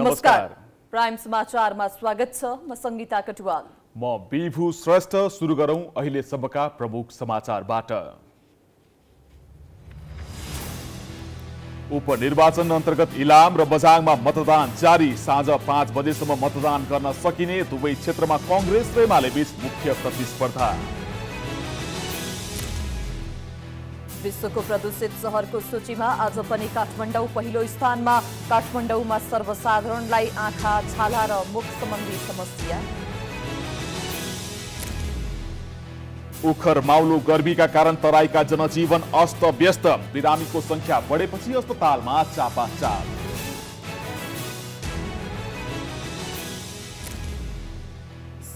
नमस्कार प्राइम समाचारमा स्वागत छ म संगीता कटुवाल म बिभु श्रेष्ठ सुरु अहिले सबका प्रमुख समाचारबाट उपनिर्वाचन अन्तर्गत इलाम र बझाङमा मतदान जारी साँझ पाँच बजेसम्म मतदान गर्न सकिने दुवै क्षेत्रमा कङ्ग्रेस र एमाले बीच मुख्य प्रतिस्पर्धा विश्वको प्रदूषित सहरको सूचीमा आज पनि काठमाडौँ पहिलो स्थानमा काठमाडौँमा सर्वसाधारणलाई आँखा छाला र मुख सम्बन्धी समस्या उखर माउलो गर्मीका कारण तराईका जनजीवन अस्त व्यस्त बिरामीको संख्या बढेपछि अस्पतालमा चापाचाप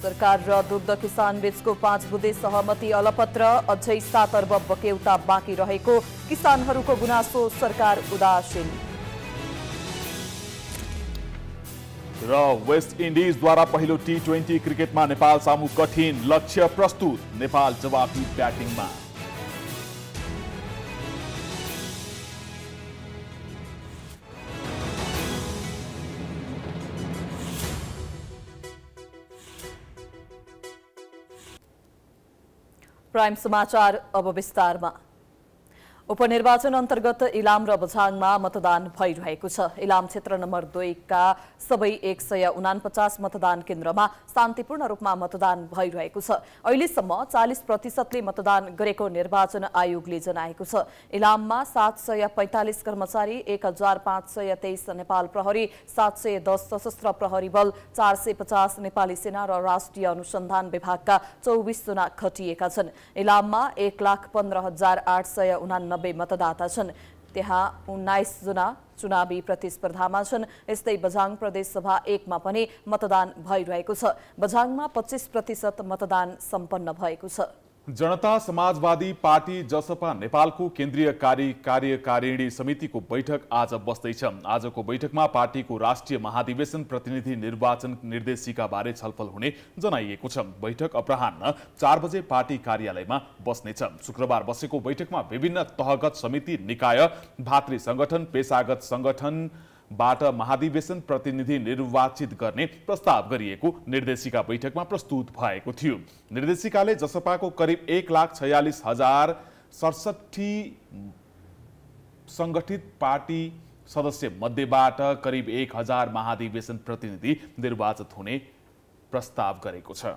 सरकार र दुग्ध किसान बीचको पाँच बुधे सहमति अलपत्र अझै सात अर्ब बकेउता बाँकी रहेको किसानहरूको गुनासो सरकार उदासीन र वेस्ट इन्डिजद्वारा पहिलो टी ट्वेन्टी क्रिकेटमा नेपाल सामु कठिन लक्ष्य प्रस्तुत नेपाल जवाफी ब्याटिङमा પ્રાઇમ સમાચાર અબ વિસ્તારમાં उपनिर्वाचन अन्तर्गत इलाम र बझाङमा मतदान भइरहेको छ इलाम क्षेत्र नम्बर दुईका सबै एक सय उनापचास मतदान केन्द्रमा शान्तिपूर्ण रूपमा मतदान भइरहेको छ अहिलेसम्म चालिस प्रतिशतले मतदान गरेको निर्वाचन आयोगले जनाएको छ इलाममा सात सय पैँतालिस कर्मचारी एक हजार पाँच सय तेइस नेपाल प्रहरी सात सय दस सशस्त्र प्रहरी बल चार सय पचास नेपाली सेना र राष्ट्रिय अनुसन्धान विभागका चौबिसजना खटिएका छन् इलाममा एक लाख पन्ध्र हजार आठ सय उनानब्बे नब्बे मतदाता छन् त्यहाँ उन्नाइसजना चुनावी प्रतिस्पर्धामा छन् यस्तै बझाङ प्रदेशसभा एकमा पनि मतदान भइरहेको छ बझाङमा पच्चिस प्रतिशत मतदान सम्पन्न भएको छ जनता समाजवादी पार्टी जसपा नेपालको केन्द्रीय कार्य कार्यकारिणी समितिको बैठक आज बस्दैछ आजको बैठकमा पार्टीको राष्ट्रिय महाधिवेशन प्रतिनिधि निर्वाचन निर्देशिका बारे छलफल हुने जनाइएको छ बैठक अपराह चार बजे पार्टी कार्यालयमा बस्नेछ शुक्रबार बसेको बैठकमा विभिन्न तहगत समिति निकाय भातृ संगठन पेसागत संगठन बाट महाधिवेशन प्रतिनिधि निर्वाचित गर्ने प्रस्ताव गरिएको निर्देशिका बैठकमा प्रस्तुत भएको थियो निर्देशिकाले जसपाको करिब एक लाख छयालिस हजार सडसठी सङ्गठित पार्टी सदस्य मध्येबाट करिब एक हजार महाधिवेशन प्रतिनिधि निर्वाचित हुने प्रस्ताव गरेको छ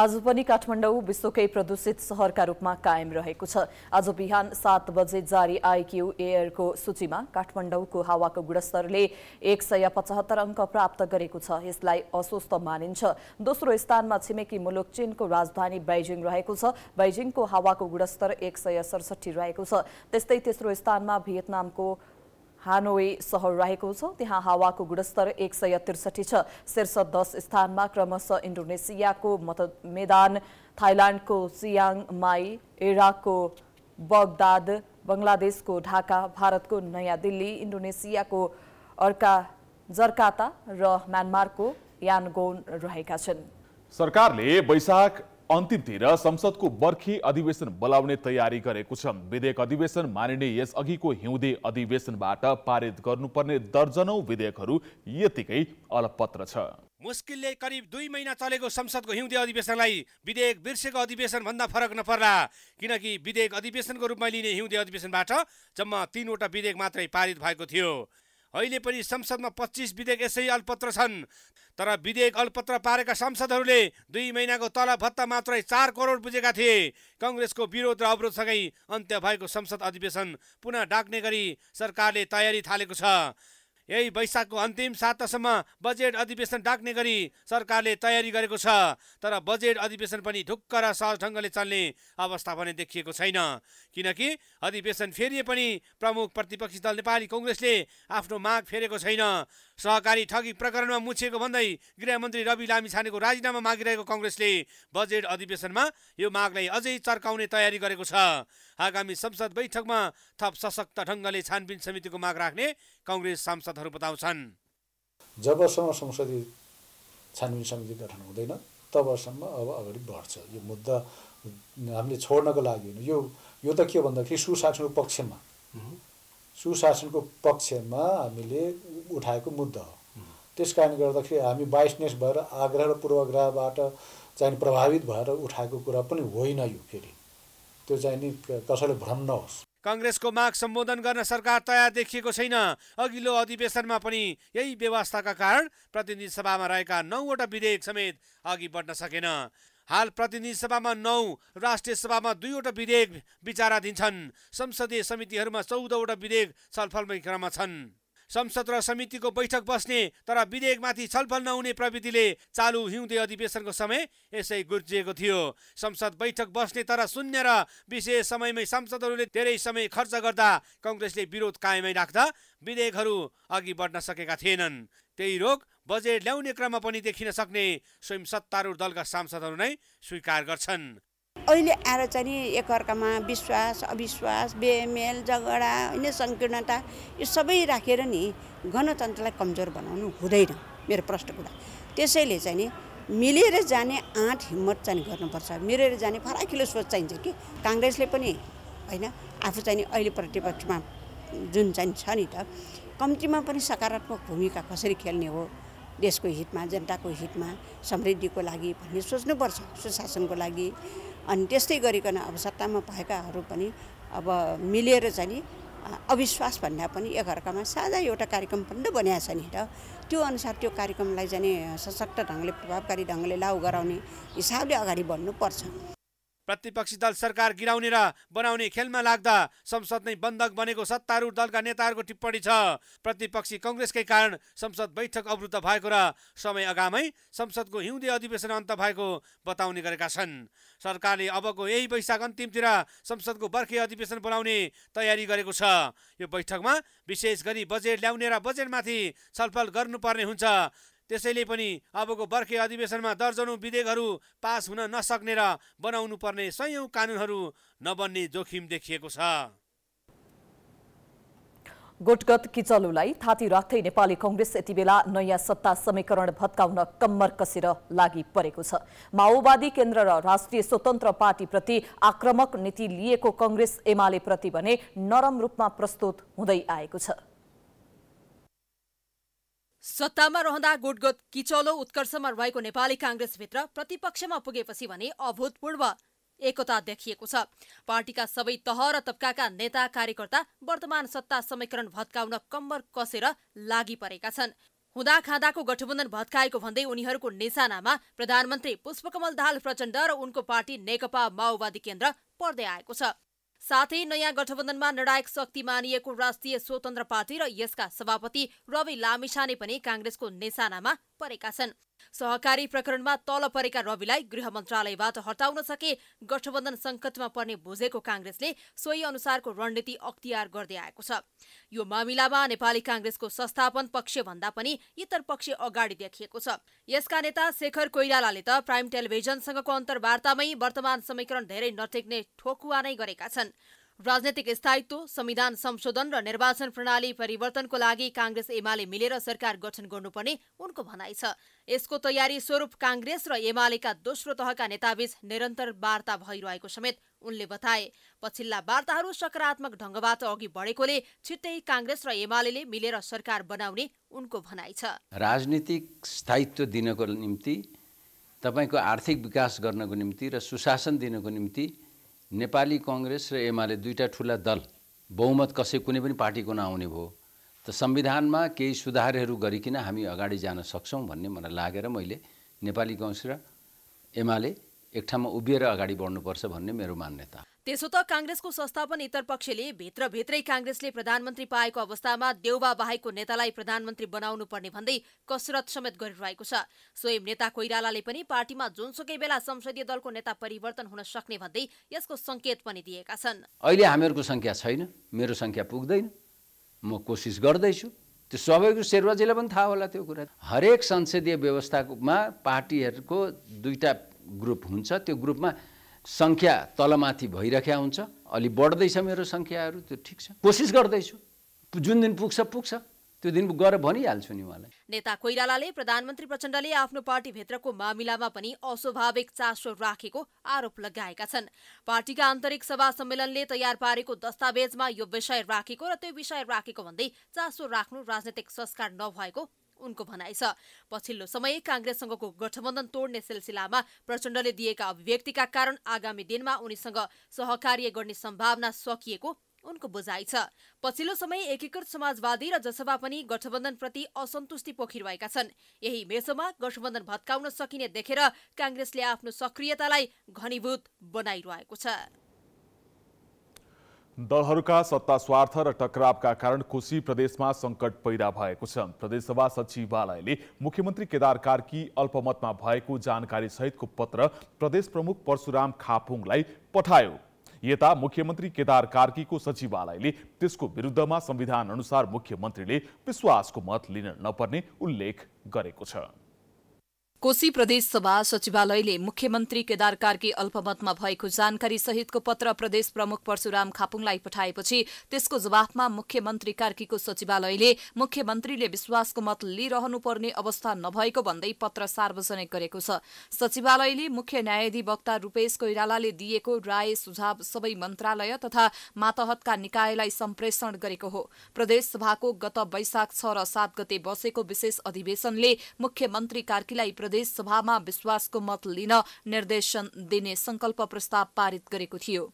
आज पनि काठमाडौँ विश्वकै प्रदूषित सहरका रूपमा कायम रहेको छ आज बिहान सात बजे जारी आइक्यू एयरको सूचीमा काठमाडौँको हावाको गुणस्तरले एक सय पचहत्तर अङ्क प्राप्त गरेको छ यसलाई अस्वस्थ मानिन्छ दोस्रो स्थानमा छिमेकी मुलुक चीनको राजधानी बेजिङ रहेको छ बेजिङको हावाको गुणस्तर एक सय सडसठी रहेको छ त्यस्तै तेस्रो स्थानमा भियतनामको हानोए सहर रहेको छ त्यहाँ हावाको गुणस्तर एक सय त्रिसठी छ शीर्ष दस स्थानमा क्रमशः इन्डोनेसियाको मैदान थाइल्यान्डको सियाङ माई इराकको बगदाद बङ्गलादेशको ढाका भारतको नयाँ दिल्ली इन्डोनेसियाको अर्का जर्काता र म्यानमारको यानगोन रहेका छन् सरकारले वैशाख अन्तिमतिर संसदको बर्खी अधिवेशन बोलाउने तयारी गरेको छ विधेयक अधिवेशन मानिने यसअघिको हिउँदे अधिवेशनबाट पारित गर्नुपर्ने दर्जनौ विधेयकहरू यतिकै अलपत्र छ मुस्किलले करिब दुई महिना चलेको संसदको हिउँदे अधिवेशनलाई विधेयक बिर्सेको अधिवेशन भन्दा फरक नपर्ला किनकि विधेयक अधिवेशनको रूपमा लिने हिउँदे अधिवेशनबाट जम्मा तिनवटा विधेयक मात्रै पारित भएको थियो अहिले पनि संसदमा पच्चिस विधेयक यसै अल्पत्र छन् तर विधेयक अल्पत्र पारेका सांसदहरूले दुई महिनाको तल भत्ता मात्रै चार करोड बुझेका थिए कङ्ग्रेसको विरोध र अवरोधसँगै अन्त्य भएको संसद अधिवेशन पुनः डाक्ने गरी सरकारले तयारी थालेको छ यही वैशाखको अन्तिम सातासम्म बजेट अधिवेशन डाक्ने गरी सरकारले तयारी गरेको छ तर बजेट अधिवेशन पनि ढुक्क र सहज ढङ्गले चल्ने अवस्था भने देखिएको छैन किनकि अधिवेशन फेरिए पनि प्रमुख प्रतिपक्षी दल नेपाली कङ्ग्रेसले आफ्नो माग फेरेको छैन सहकारी ठगी प्रकरणमा मुछिएको भन्दै गृहमन्त्री रवि लामिछानेको राजीनामा मागिरहेको कङ्ग्रेसले बजेट अधिवेशनमा यो मागलाई अझै चर्काउने तयारी गरेको छ आगामी संसद बैठकमा थप सशक्त ढङ्गले छानबिन समितिको माग राख्ने कङ्ग्रेस सांसदहरू बताउँछन् जबसम्म संसदीय छानबिन समिति गठन हुँदैन तबसम्म अब अगाडि बढ्छ यो मुद्दा हामीले छोड्नको लागि यो यो त के भन्दाखेरि सुशासनको पक्षमा सुशासनको पक्षमा हामीले उठाएको मुद्दा हो त्यस कारणले गर्दाखेरि हामी बाइसनेस भएर आग्रह र पूर्वाग्रहबाट चाहिँ प्रभावित भएर उठाएको कुरा पनि होइन यो फेरि त्यो चाहिँ नि कसैले भ्रम नहोस् कङ्ग्रेसको माग सम्बोधन गर्न सरकार तयार देखिएको छैन अघिल्लो अधिवेशनमा पनि यही व्यवस्थाका कारण प्रतिनिधि सभामा रहेका नौवटा विधेयक समेत अघि बढ्न सकेन हाल प्रतिनिधि सभामा नौ राष्ट्रिय सभामा दुईवटा विधेयक विचाराधीन छन् संसदीय समितिहरूमा चौधवटा विधेयक छलफलमै क्रममा छन् संसद र समितिको बैठक बस्ने तर विधेयकमाथि छलफल नहुने प्रविधिले चालु हिउँदे अधिवेशनको समय यसै गुर्जिएको थियो संसद बैठक बस्ने तर शून्य र विशेष समयमै सांसदहरूले धेरै समय खर्च गर्दा कङ्ग्रेसले विरोध कायमै राख्दा विधेयकहरू अघि बढ्न सकेका थिएनन् त्यही रोग बजेट ल्याउने क्रममा पनि देखिन सक्ने स्वयं सत्तारूढ दलका सांसदहरू नै स्वीकार गर्छन् अहिले आएर चाहिँ एकअर्कामा विश्वास अविश्वास बेमेल झगडा होइन सङ्कीर्णता यो सबै राखेर नि गणतन्त्रलाई कमजोर बनाउनु हुँदैन मेरो प्रश्न कुरा त्यसैले चाहिँ नि मिलेर जाने आँट हिम्मत चाहिँ गर्नुपर्छ मिलेर जाने फराकिलो सोच चाहिन्छ कि काङ्ग्रेसले पनि होइन आफू चाहिँ अहिले प्रतिपक्षमा जुन चाहिँ छ नि त कम्तीमा पनि सकारात्मक भूमिका कसरी खेल्ने हो देशको हितमा जनताको हितमा समृद्धिको लागि भन्ने सोच्नुपर्छ सुशासनको लागि अनि त्यस्तै गरिकन अब सत्तामा भएकाहरू पनि अब मिलेर चाहिँ नि अविश्वास पनि एकअर्कामा साझा एउटा कार्यक्रम पनि त बनाएको छ नि र त्यो अनुसार त्यो कार्यक्रमलाई चाहिँ सशक्त ढङ्गले प्रभावकारी ढङ्गले लागू गराउने हिसाबले अगाडि बढ्नुपर्छ प्रतिपक्षी दल सरकार गिराउने र बनाउने खेलमा लाग्दा संसद नै बन्धक बनेको सत्तारूढ दलका नेताहरूको टिप्पणी छ प्रतिपक्षी कङ्ग्रेसकै कारण संसद बैठक अवरुद्ध भएको र समय अगामै संसदको हिउँदे अधिवेशन अन्त भएको बताउने गरेका छन् सरकारले अबको यही वैशाख अन्तिमतिर संसदको बर्खे अधिवेशन बोलाउने तयारी गरेको छ यो बैठकमा विशेष गरी बजेट ल्याउने र बजेटमाथि छलफल गर्नुपर्ने हुन्छ त्यसैले पनि अबको बर्खे अधिवेशनमा दर्जनौँ विधेयकहरू पास हुन नसक्ने र बनाउनु पर्ने सयौँ कानुनहरू नबन्ने जोखिम देखिएको छ गोटगत किचलुलाई थाती राख्दै नेपाली कङ्ग्रेस यति बेला नयाँ सत्ता समीकरण भत्काउन कम्मर कसेर लागि परेको छ माओवादी केन्द्र र राष्ट्रिय स्वतन्त्र पार्टीप्रति आक्रमक नीति लिएको कङ्ग्रेस एमाले प्रति भने नरम रूपमा प्रस्तुत हुँदै आएको छ सत्तामा रहँदा गुटगुत किचलो उत्कर्षमा रहेको नेपाली काङ्ग्रेसभित्र प्रतिपक्षमा पुगेपछि भने अभूतपूर्व एकता देखिएको छ पार्टीका सबै तह र तबकाका नेता कार्यकर्ता वर्तमान सत्ता समीकरण भत्काउन कम्बर कसेर लागि परेका छन् हुँदा खाँदाको गठबन्धन भत्काएको भन्दै उनीहरूको निशानामा प्रधानमन्त्री पुष्पकमल दाहाल प्रचण्ड र उनको पार्टी नेकपा माओवादी केन्द्र पर्दै आएको छ साथै नयाँ गठबन्धनमा निर्णायक शक्ति मानिएको राष्ट्रिय स्वतन्त्र पार्टी र यसका सभापति रवि लामिछाने पनि काङ्ग्रेसको निशानामा परेका छन् सहकारी प्रकरणमा तल परेका रविलाई गृह मन्त्रालयबाट हटाउन सके गठबन्धन सङ्कटमा पर्ने बुझेको काङ्ग्रेसले सोही अनुसारको रणनीति अख्तियार गर्दै आएको छ यो मामिलामा नेपाली काङ्ग्रेसको संस्थापन पक्षभन्दा पनि इतर पक्ष अगाडि देखिएको छ यसका नेता शेखर कोइरालाले त प्राइम टेलिभिजनसँगको अन्तर्वार्तामै वर्तमान समीकरण धेरै नटेक्ने ठोकुवा नै गरेका छन् राजनैतिक स्थायित्व संविधान संशोधन र निर्वाचन प्रणाली परिवर्तनको लागि काङ्ग्रेस एमाले मिलेर सरकार गठन गर्नुपर्ने उनको भनाइ छ यसको तयारी स्वरूप काङ्ग्रेस र एमालेका दोस्रो तहका नेताबीच निरन्तर वार्ता भइरहेको समेत उनले बताए पछिल्ला वार्ताहरू सकारात्मक ढङ्गबाट अघि बढेकोले छिट्टै काङ्ग्रेस र एमाले मिलेर सरकार बनाउने उनको भनाइ छ राजनीतिक स्थायित्व दिनको निम्ति तपाईँको आर्थिक विकास गर्नको निम्ति र सुशासन दिनको निम्ति नेपाली कङ्ग्रेस र एमाले दुईवटा ठुला दल बहुमत कसै कुनै पनि पार्टीको नआउने भयो त संविधानमा केही सुधारहरू गरिकन हामी अगाडि जान सक्छौँ भन्ने मलाई लागेर मैले नेपाली कङ्ग्रेस र एमाले एक ठाउँमा उभिएर अगाडि बढ्नुपर्छ भन्ने मेरो मान्यता त्यसो त काङ्ग्रेसको संस्थापन इतर पक्षले भित्रभित्रै काङ्ग्रेसले प्रधानमन्त्री पाएको अवस्थामा देउबा बाहेकको नेतालाई प्रधानमन्त्री बनाउनु पर्ने भन्दै कसरत समेत गरिरहेको छ स्वयं नेता कोइरालाले पनि पार्टीमा जुनसुकै बेला संसदीय दलको नेता परिवर्तन हुन सक्ने भन्दै यसको संकेत पनि दिएका छन् अहिले हामीहरूको सङ्ख्या छैन मेरो सङ्ख्या पुग्दैन म कोसिस गर्दैछु त्यो सबैको शेर्वाजीलाई पनि थाहा होला त्यो कुरा हरेक संसदीय व्यवस्थामा पार्टीहरूको दुईटा ग्रुप हुन्छ त्यो ग्रुपमा सङ्ख्या तलमाथि भइरहेका हुन्छ अलि बढ्दैछ मेरो सङ्ख्याहरू त्यो ठिक छ कोसिस गर्दैछु जुन दिन पुग्छ पुग्छ त्यो दिन गएर भनिहाल्छु नि उहाँलाई नेता कोइरालाले प्रधानमन्त्री प्रचण्डले आफ्नो पार्टीभित्रको मामिलामा पनि अस्वाभाविक चासो राखेको आरोप लगाएका छन् पार्टीका आन्तरिक सभा सम्मेलनले तयार पारेको दस्तावेजमा यो विषय राखेको र त्यो विषय राखेको भन्दै चासो राख्नु राजनैतिक संस्कार नभएको उनको भनाइ छ पछिल्लो समय काङ्ग्रेससँगको गठबन्धन तोड्ने सिलसिलामा प्रचण्डले दिएका अभिव्यक्तिका कारण आगामी दिनमा उनीसँग सहकार्य गर्ने सम्भावना सकिएको उनको बुझाइ छ पछिल्लो समय एकीकृत समाजवादी र जसपा पनि गठबन्धनप्रति असन्तुष्टि पोखिरहेका छन् यही मेसोमा गठबन्धन भत्काउन सकिने देखेर काङ्ग्रेसले आफ्नो सक्रियतालाई घनीभूत बनाइरहेको छ दलहरूका सत्ता स्वार्थ र टकरावका कारण कोशी प्रदेशमा सङ्कट पैदा भएको छ प्रदेशसभा सचिवालयले मुख्यमन्त्री केदार कार्की अल्पमतमा भएको जानकारी सहितको पत्र प्रदेश प्रमुख परशुराम खापुङलाई पठायो यता मुख्यमन्त्री केदार कार्कीको सचिवालयले त्यसको विरुद्धमा संविधान अनुसार मुख्यमन्त्रीले विश्वासको मत लिन नपर्ने उल्लेख गरेको छ कोशी सभा सचिवालयले मुख्यमन्त्री केदार कार्की अल्पमतमा भएको जानकारी सहितको पत्र प्रदेश प्रमुख परशुराम खापुङलाई पठाएपछि त्यसको जवाफमा मुख्यमन्त्री कार्कीको सचिवालयले मुख्यमन्त्रीले विश्वासको मत लिइरहनुपर्ने अवस्था नभएको भन्दै पत्र सार्वजनिक गरेको छ सचिवालयले मुख्य न्यायाधिवक्ता रूपेश कोइरालाले दिएको राय सुझाव सबै मन्त्रालय तथा मातहतका निकायलाई सम्प्रेषण गरेको हो प्रदेश सभाको गत वैशाख छ र सात गते बसेको विशेष अधिवेशनले मुख्यमन्त्री कार्कीलाई प्रदेश सभामा विश्वासको मत लिन निर्देशन दिने संकल्प प्रस्ताव पारित गरेको थियो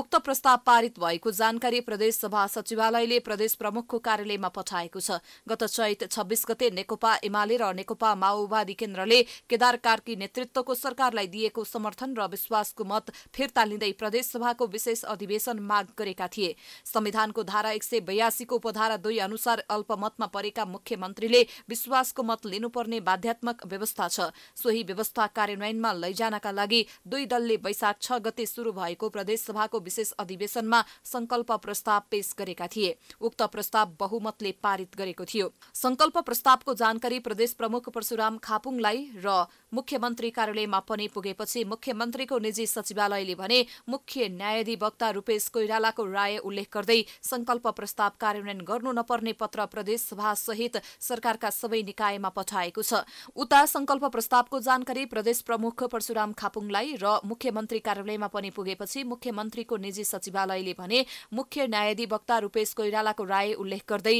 उक्त प्रस्ताव पारित भएको जानकारी प्रदेश सभा सचिवालयले प्रदेश प्रमुखको कार्यालयमा पठाएको छ गत चैत छब्बीस गते नेकपा एमाले र नेकपा माओवादी केन्द्रले केदार कार्की नेतृत्वको सरकारलाई दिएको समर्थन र विश्वासको मत फिर्ता लिँदै प्रदेशसभाको विशेष अधिवेशन माग गरेका थिए संविधानको धारा एक सय बयासीको उपधारा दुई अनुसार अल्पमतमा परेका मुख्यमन्त्रीले विश्वासको मत लिनुपर्ने बाध्यात्मक व्यवस्था छ सोही व्यवस्था कार्यान्वयनमा लैजानका लागि दुई दलले वैशाख छ गते शुरू भएको प्रदेश सभाको विशेष अधिवेशनमा संकल्प प्रस्ताव पेश गरेका थिए उक्त प्रस्ताव बहुमतले पारित गरेको थियो संकल्प प्रस्तावको जानकारी प्रदेश प्रमुख परशुराम खापुङलाई र मुख्यमन्त्री कार्यालयमा पनि पुगेपछि मुख्यमन्त्रीको निजी सचिवालयले भने मुख्य न्यायाधिवक्ता रूपेश कोइरालाको राय उल्लेख गर्दै संकल्प प्रस्ताव कार्यान्वयन गर्नु नपर्ने पत्र प्रदेश सभा सहित सरकारका सबै निकायमा पठाएको छ उता संकल्प प्रस्तावको जानकारी प्रदेश प्रमुख परशुराम खापुङलाई र मुख्यमन्त्री कार्यालयमा पनि पुगेपछि मुख्यमन्त्री मन्त्रीको निजी सचिवालयले भने मुख्य न्यायाधिवक्ता रूपेश कोइरालाको राय उल्लेख गर्दै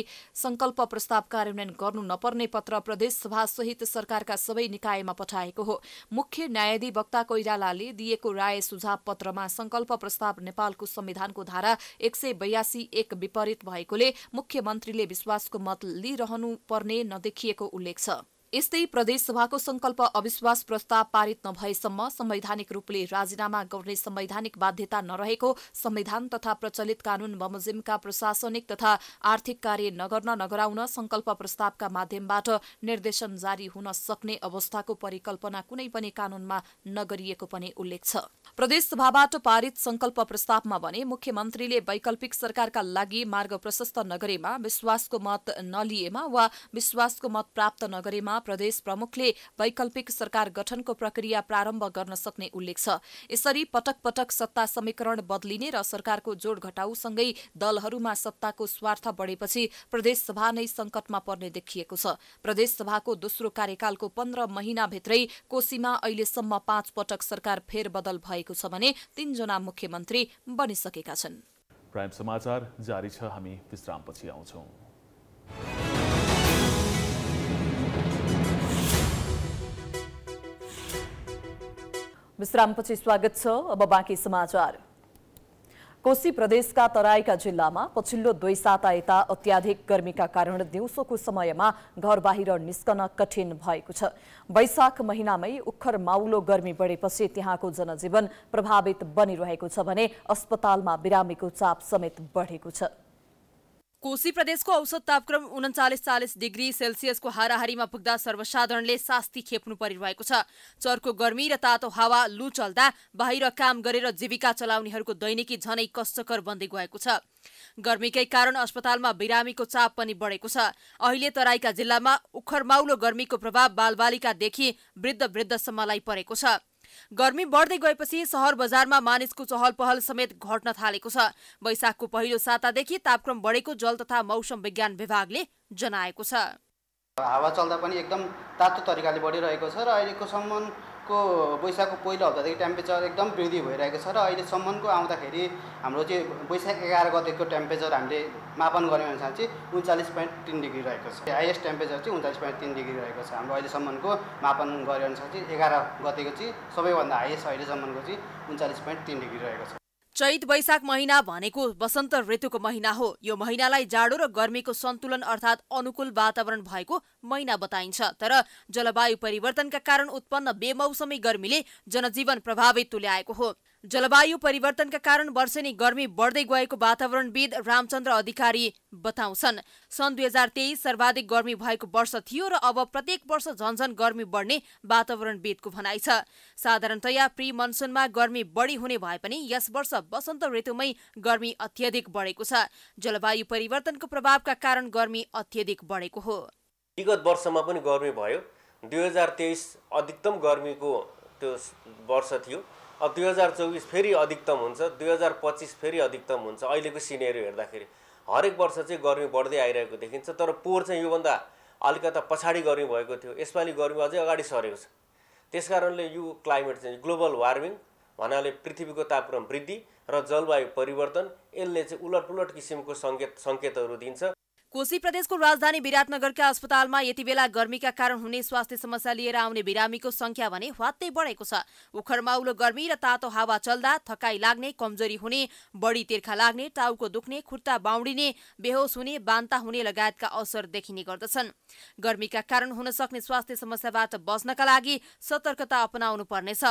संकल्प प्रस्ताव कार्यान्वयन गर्नु नपर्ने पत्र सभा सहित सरकारका सबै निकायमा पठाएको हो मुख्य न्यायाधिवक्ता कोइरालाले दिएको राय सुझाव पत्रमा संकल्प प्रस्ताव नेपालको संविधानको धारा एक सय बयासी एक विपरीत भएकोले मुख्यमन्त्रीले विश्वासको मत लिइरहनु पर्ने नदेखिएको उल्लेख छ यस्तै प्रदेशसभाको संकल्प अविश्वास प्रस्ताव पारित नभएसम्म संवैधानिक रूपले राजीनामा गर्ने संवैधानिक बाध्यता नरहेको संविधान तथा प्रचलित कानून बमोजिमका प्रशासनिक तथा आर्थिक कार्य नगर्न नगराउन संकल्प प्रस्तावका माध्यमबाट निर्देशन जारी हुन सक्ने अवस्थाको परिकल्पना कुनै पनि कानूनमा नगरिएको पनि उल्लेख छ प्रदेशसभाबाट पारित संकल्प प्रस्तावमा भने मुख्यमन्त्रीले वैकल्पिक सरकारका लागि मार्ग प्रशस्त नगरेमा विश्वासको मत नलिएमा वा विश्वासको मत प्राप्त नगरेमा प्रदेश प्रमुखले वैकल्पिक सरकार गठनको प्रक्रिया प्रारम्भ गर्न सक्ने उल्लेख छ यसरी पटक पटक सत्ता समीकरण बदलिने र सरकारको जोड घटाउसँगै दलहरूमा सत्ताको स्वार्थ बढेपछि प्रदेशसभा नै संकटमा पर्ने देखिएको छ प्रदेशसभाको दोस्रो कार्यकालको पन्ध्र महिनाभित्रै कोशीमा अहिलेसम्म पाँच पटक सरकार फेरबदल भएको छ भने तीनजना मुख्यमन्त्री बनिसकेका छन् प्राइम समाचार जारी छ हामी विश्रामपछि आउँछौँ विश्रामपछि स्वागत छ अब बाँकी समाचार कोशी प्रदेशका तराईका जिल्लामा पछिल्लो दुई साता यता अत्याधिक गर्मीका कारण दिउँसोको समयमा घर बाहिर निस्कन कठिन भएको छ वैशाख महिनामै उखर माउलो गर्मी बढेपछि त्यहाँको जनजीवन प्रभावित बनिरहेको छ भने अस्पतालमा बिरामीको चाप समेत बढेको छ कोशी प्रदेशको औसत तापक्रम उन्चालिस चालिस डिग्री सेल्सियसको हाराहारीमा पुग्दा सर्वसाधारणले सास्ती खेप्नु परिरहेको छ चर्को गर्मी र तातो हावा लु चल्दा बाहिर काम गरेर जीविका चलाउनेहरूको दैनिकी झनै कष्टकर बन्दै गएको छ गर्मीकै कारण अस्पतालमा बिरामीको चाप पनि बढेको छ अहिले तराईका जिल्लामा उखरमाउलो गर्मीको प्रभाव बालबालिकादेखि वृद्ध वृद्धसम्मलाई परेको छ गर्मी बढ्दै गएपछि सहर बजारमा मानिसको चहल पहल समेत घट्न थालेको छ वैशाखको पहिलो सातादेखि तापक्रम बढेको जल तथा मौसम विज्ञान विभागले जनाएको छ हावा चल्दा पनि एकदम तातो तरिकाले बढिरहेको छ र अहिलेको सम्म को वैशाखको पहिलो हप्तादेखि टेम्परेचर एकदम वृद्धि भइरहेको छ र अहिलेसम्मको आउँदाखेरि हाम्रो चाहिँ वैशाख एघार गतिको टेम्परेचर हामीले मापन गर्ने अनुसार चाहिँ उन्चालिस पोइन्ट तिन डिग्री रहेको छ हाइएस्ट टेम्परेचर चाहिँ उन्चालिस पोइन्ट तिन डिग्री रहेको छ हाम्रो अहिलेसम्मको मापन गरे अनुसार चाहिँ एघार गतिको चाहिँ सबैभन्दा हाइएस्ट अहिलेसम्मको चाहिँ उन्चालिस पोइन्ट तिन डिग्री रहेको छ चैत वैशाख महिना भनेको वसन्त ऋतुको महिना हो यो महिनालाई जाडो र गर्मीको सन्तुलन अर्थात् अनुकूल वातावरण भएको महिना बताइन्छ तर जलवायु परिवर्तनका कारण उत्पन्न बेमौसमी गर्मीले जनजीवन प्रभावित तुल्याएको हो जलवायु परिवर्तनका कारण वर्षेनी गर्मी बढ्दै गएको वातावरणविद रामचन्द्र अधिकारी बताउँछन् सन् दुई हजार तेइस सर्वाधिक गर्मी भएको वर्ष थियो र अब प्रत्येक वर्ष झन्झन गर्मी बढ्ने वातावरणविदको भनाइ छ साधारणतया प्री मनसुनमा गर्मी बढी हुने भए पनि यस वर्ष वसन्त ऋतुमै गर्मी अत्यधिक बढेको छ जलवायु परिवर्तनको प्रभावका कारण गर्मी अत्यधिक बढेको हो विगत वर्षमा पनि गर्मी भयो दुई हजार अधिकतम गर्मीको त्यो वर्ष थियो अब दुई हजार चौबिस फेरि अधिकतम हुन्छ दुई हजार पच्चिस फेरि अधिकतम हुन्छ अहिलेको सिनेरी हेर्दाखेरि हरेक वर्ष चाहिँ गर्मी बढ्दै आइरहेको देखिन्छ तर पोहोर चाहिँ योभन्दा अलिकता पछाडि गर्मी भएको थियो यसपालि गर्मी अझै अगाडि सरेको छ त्यस कारणले यो क्लाइमेट चेन्ज ग्लोबल वार्मिङ भन्नाले पृथ्वीको तापक्रम वृद्धि र जलवायु परिवर्तन यसले चाहिँ उलटपुलट किसिमको सङ्केत सङ्केतहरू दिन्छ कोशी प्रदेशको राजधानी विराटनगरका अस्पतालमा यति बेला गर्मीका कारण हुने स्वास्थ्य समस्या लिएर आउने बिरामीको संख्या भने ह्वात्तै बढेको छ उखरमाउलो गर्मी र तातो हावा चल्दा थकाई लाग्ने कमजोरी हुने बढी तिर्खा लाग्ने टाउको दुख्ने खुट्टा बाउडिने बेहोस हुने बान्ता हुने लगायतका असर देखिने गर्दछन् गर्मीका कारण हुन सक्ने स्वास्थ्य समस्याबाट बस्नका लागि सतर्कता अपनाउनु पर्नेछ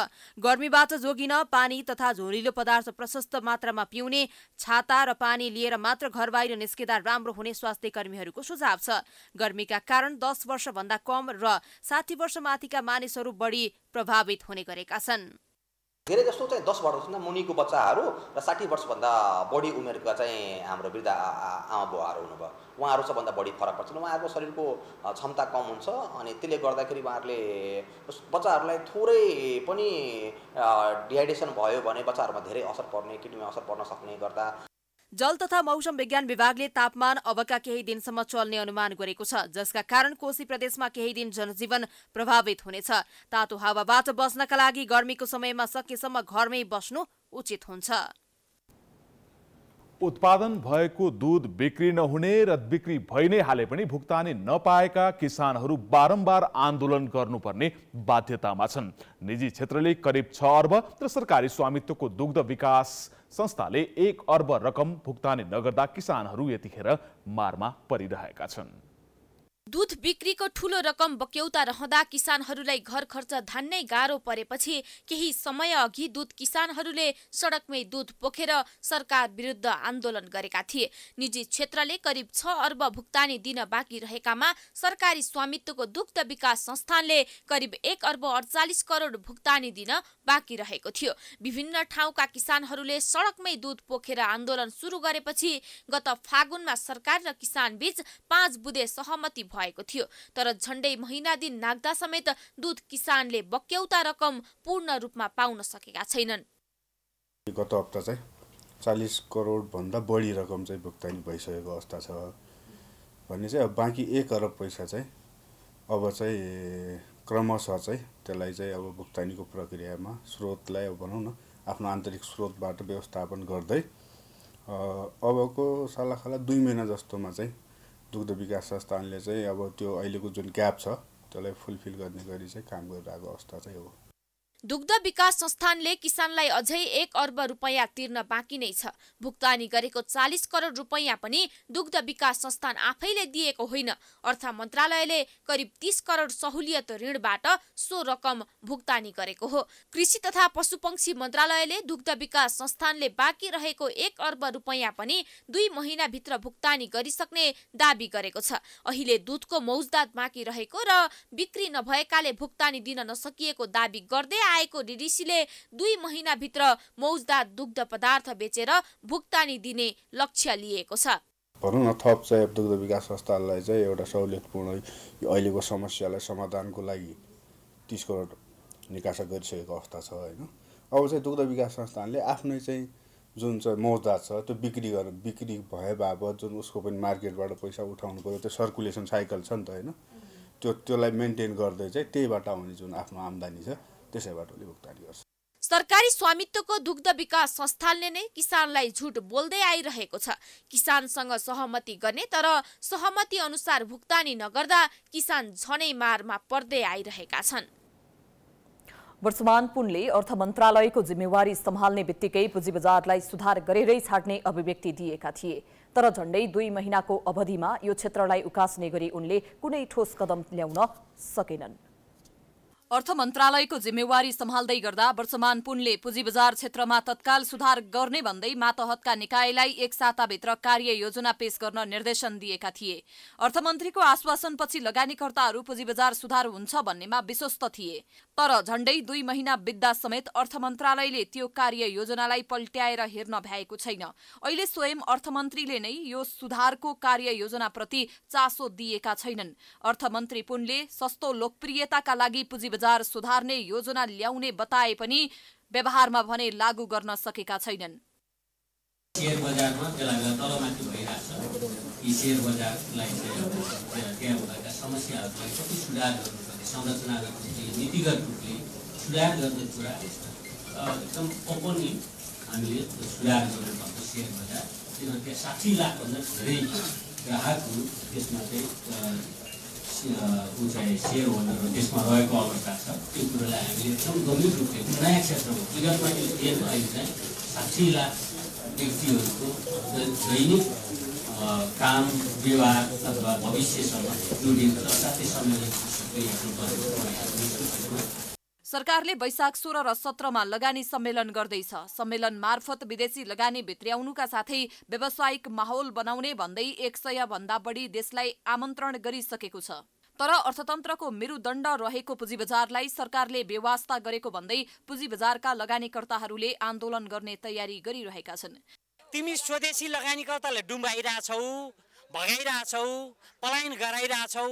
गर्मीबाट जोगिन पानी तथा झोलिलो पदार्थ प्रशस्त मात्रामा पिउने छाता र पानी लिएर मात्र घर बाहिर निस्किँदा राम्रो हुने स्वास्थ्य कर्मीहरूको सुझाव छ गर्मीका कारण दस वर्षभन्दा कम र साठी वर्षमाथिका मानिसहरू बढी प्रभावित हुने गरेका छन् धेरै जस्तो चाहिँ दस वर्ष मुनिको बच्चाहरू र साठी वर्षभन्दा बढी उमेरका चाहिँ हाम्रो वृद्ध आमा बुवाहरू हुनुभयो उहाँहरू सबभन्दा बढी फरक पर्छन् उहाँहरूको शरीरको क्षमता कम हुन्छ अनि त्यसले गर्दाखेरि उहाँहरूले बच्चाहरूलाई थोरै पनि डिहाइड्रेसन भयो भने बच्चाहरूमा धेरै असर पर्ने किडनीमा असर पर्न सक्ने गर्दा जल तथा मौसम विज्ञान विभागले तापमान अबका केही दिनसम्म चल्ने अनुमान गरेको छ जसका कारण कोशी प्रदेशमा केही दिन जनजीवन प्रभावित हुनेछ तातो हावाबाट बस्नका लागि गर्मीको समयमा सकेसम्म घरमै बस्नु उचित हुन्छ उत्पादन भएको दुध बिक्री नहुने र बिक्री भइ नै हाले पनि भुक्तानी नपाएका किसानहरू बारम्बार आन्दोलन गर्नुपर्ने बाध्यतामा छन् निजी क्षेत्रले करिब छ अर्ब र सरकारी स्वामित्वको दुग्ध विकास संस्थाले एक अर्ब रकम भुक्तानी नगर्दा किसानहरू यतिखेर मारमा परिरहेका छन् दुध बिक्रीको ठूलो रकम बक्यौता रहँदा किसानहरूलाई घर खर्च धान्नै गाह्रो परेपछि केही समय अघि दुध किसानहरूले सडकमै दुध पोखेर सरकार विरुद्ध आन्दोलन गरेका थिए निजी क्षेत्रले करिब छ अर्ब भुक्तानी दिन बाँकी रहेकामा सरकारी स्वामित्वको दुग्ध विकास संस्थानले करिब एक अर्ब अडचालिस करोड भुक्तानी दिन बाँकी रहेको थियो विभिन्न ठाउँका किसानहरूले सडकमै दुध पोखेर आन्दोलन सुरु गरेपछि गत फागुनमा सरकार र किसानबीच पाँच बुधे सहमति भएको थियो तर झण्डै महिना दिन नाग्दा समेत दुध किसानले बक्यौता रकम पूर्ण रूपमा पाउन सकेका छैनन् गत हप्ता चाहिँ चालिस करोडभन्दा बढी रकम चाहिँ भुक्तानी भइसकेको अवस्था छ भने चाहिँ अब बाँकी एक अरब पैसा चाहिँ अब चाहिँ क्रमशः चाहिँ त्यसलाई चाहिँ अब भुक्तानीको प्रक्रियामा स्रोतलाई अब भनौँ न आफ्नो आन्तरिक स्रोतबाट व्यवस्थापन गर्दै अबको सालाखाला दुई महिना जस्तोमा चाहिँ दुग्ध विकास संस्थानले चाहिँ अब त्यो अहिलेको जुन ग्याप छ त्यसलाई फुलफिल गर्ने गरी चाहिँ काम गरिरहेको अवस्था चाहिँ हो दुग्ध विकास संस्थानले किसानलाई अझै एक अर्ब रुपैयाँ तिर्न बाँकी नै छ भुक्तानी गरेको चालिस करोड रुपैयाँ पनि दुग्ध विकास संस्थान आफैले दिएको होइन अर्थ मन्त्रालयले करिब तीस करोड सहुलियत ऋणबाट सो रकम भुक्तानी गरेको हो कृषि तथा पशुपक्षी मन्त्रालयले दुग्ध विकास संस्थानले बाँकी रहेको एक अर्ब रुपैयाँ पनि दुई महिनाभित्र भुक्तानी गरिसक्ने दावी गरेको छ अहिले दुधको मौजदात बाँकी रहेको र बिक्री नभएकाले भुक्तानी दिन नसकिएको दावी गर्दै आएको डिडिसीले दुई महिनाभित्र मौजदा दुग्ध पदार्थ बेचेर भुक्तानी दिने लक्ष्य लिएको छ भनौँ न थप चाहिँ दुग्ध विकास संस्थानलाई चाहिँ एउटा सहुलियतपूर्ण अहिलेको समस्यालाई समाधानको लागि तिस करोड निकासा गरिसकेको अवस्था छ होइन अब चाहिँ दुग्ध विकास संस्थानले आफ्नै चाहिँ जुन चाहिँ मौजदा छ त्यो बिक्री गर बिक्री भए बापत जुन उसको पनि मार्केटबाट पैसा उठाउनु पऱ्यो त्यो सर्कुलेसन साइकल छ नि त होइन त्यो त्यसलाई मेन्टेन गर्दै चाहिँ त्यहीबाट आउने जुन आफ्नो आम्दानी छ त्यसैबाट उसले भुक्तानी गर्छ सरकारी स्वामित्वको दुग्ध विकास संस्थानले नै किसानलाई झुट बोल्दै आइरहेको छ किसानसँग सहमति गर्ने तर सहमति अनुसार भुक्तानी नगर्दा किसान झनै मारमा पर्दै आइरहेका छन् वर्षमान पुनले अर्थ मन्त्रालयको जिम्मेवारी सम्हाल्ने बित्तिकै पुँजी बजारलाई सुधार गरेरै छाड्ने अभिव्यक्ति दिएका थिए तर झण्डै दुई महिनाको अवधिमा यो क्षेत्रलाई उकास्ने गरी उनले कुनै ठोस कदम ल्याउन सकेनन् अर्थ मन्त्रालयको जिम्मेवारी सम्हाल्दै गर्दा वर्षमान पुनले पुँजी बजार क्षेत्रमा तत्काल सुधार गर्ने भन्दै मातहतका निकायलाई एक साताभित्र कार्य योजना पेश गर्न निर्देशन दिएका थिए अर्थमन्त्रीको आश्वासनपछि लगानीकर्ताहरू पुँजी बजार सुधार हुन्छ भन्नेमा विश्वस्त थिए तर झण्डै दुई महिना बित्दा समेत अर्थ मन्त्रालयले त्यो कार्य योजनालाई पल्ट्याएर हेर्न भ्याएको छैन अहिले स्वयं अर्थमन्त्रीले नै यो सुधारको कार्य योजनाप्रति चासो दिएका छैनन् अर्थमन्त्री पुनले सस्तो लोकप्रियताका लागि पुँजी बजार सुधार्ने योजना ल्याउने बताए पनि व्यवहारमा भने लागू गर्न सकेका छैनन् शेयर बजारमा त्यसलाई तलमाथि भइरहेको छ यी सेयर बजारलाई चाहिँ त्यहाँ भएका समस्याहरूलाई कति सुधार गर्नुपर्ने संरचनागत रूपले नीतिगत रूपले सुधार गर्ने कुरा एकदम ओपनली हामीले सुधार गर्नुपर्छ शेयर बजार किनभने त्यहाँ साठी लाखभन्दा धेरै ग्राहकहरू त्यसमा चाहिँ ऊ चाहिँ सेयर होल्डरहरू त्यसमा रहेको अवस्था छ त्यो कुरोलाई हामीले एकदम गम्भीर रूपले नयाँ क्षेत्रमा विगतमा यसको अहिले चाहिँ साठी लाख व्यक्तिहरूको दैनिक काम व्यवहार अथवा भविष्यसँग जोडिएको छ साथै सम्बन्धित सरकारले वैशाख सोह्र र सत्रमा लगानी सम्मेलन गर्दैछ सम्मेलन मार्फत विदेशी लगानी भित्र्याउनुका साथै व्यावसायिक माहौल बनाउने भन्दै एक सय भन्दा बढी देशलाई आमन्त्रण गरिसकेको छ तर अर्थतन्त्रको मेरुदण्ड रहेको पुँजी बजारलाई सरकारले व्यवस्था गरेको भन्दै पुँजी बजारका लगानीकर्ताहरूले आन्दोलन गर्ने तयारी गरिरहेका छन् तिमी स्वदेशी लगानीकर्तालाई डुम्बाइरहेछौ भगाइरहेछौ पलायन गराइरहेछौ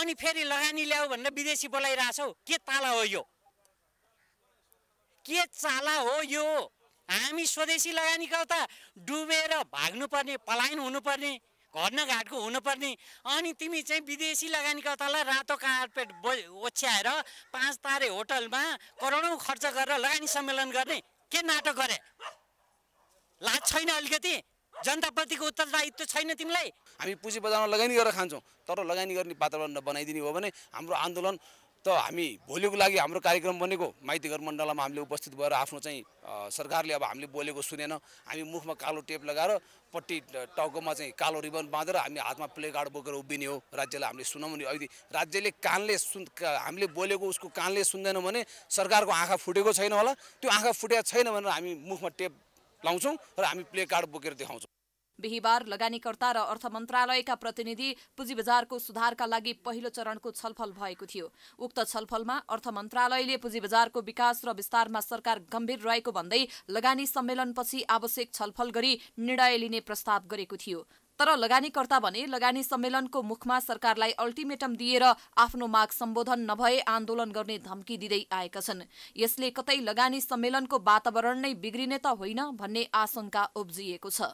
अनि फेरि लगानी ल्याऊ भनेर विदेशी बोलाइरहेछौ के ताला हो यो के चाला हो यो हामी स्वदेशी लगानीकर्ता डुबेर भाग्नुपर्ने पलायन हुनुपर्ने घटनाघाटको हुनुपर्ने अनि तिमी चाहिँ विदेशी लगानीकर्तालाई रातो कार्पेट बो ओछ्याएर पाँच तारे होटलमा करोडौँ खर्च गरेर लगानी सम्मेलन गर्ने के नाटक गरे लाज छैन अलिकति जनताप्रतिको उत्तरदायित्व छैन तिमीलाई हामी पुँजी बजारमा लगानी गरेर खान्छौँ तर लगानी गर्ने वातावरण नबनाइदिने हो भने हाम्रो आन्दोलन त हामी भोलिको लागि हाम्रो कार्यक्रम बनेको माइतीघर मण्डलमा हामीले उपस्थित भएर आफ्नो चाहिँ सरकारले अब हामीले बोलेको सुनेन हामी मुखमा कालो टेप लगाएर पट्टि टाउकोमा चाहिँ कालो रिबन बाँधेर हामी हातमा प्ले कार्ड बोकेर उभिने हो राज्यलाई हामीले सुनौँ नि अहिले राज्यले कानले सुन् हामीले बोलेको उसको कानले सुन्दैनौँ भने सरकारको आँखा फुटेको छैन होला त्यो आँखा फुटेको छैन भनेर हामी मुखमा टेप लाउँछौँ र हामी प्ले कार्ड बोकेर देखाउँछौँ बिहिबार लगानीकर्ता र अर्थ मन्त्रालयका प्रतिनिधि पुँजी बजारको सुधारका लागि पहिलो चरणको छलफल भएको थियो उक्त छलफलमा अर्थ मन्त्रालयले पुँजी बजारको विकास र विस्तारमा सरकार गम्भीर रहेको भन्दै लगानी सम्मेलनपछि आवश्यक छलफल गरी निर्णय लिने प्रस्ताव गरेको थियो तर लगानीकर्ता भने लगानी सम्मेलनको मुखमा सरकारलाई अल्टिमेटम दिएर आफ्नो माग सम्बोधन नभए आन्दोलन गर्ने धम्की दिँदै आएका छन् यसले कतै लगानी सम्मेलनको वातावरण नै बिग्रिने त होइन भन्ने आशंका उब्जिएको छ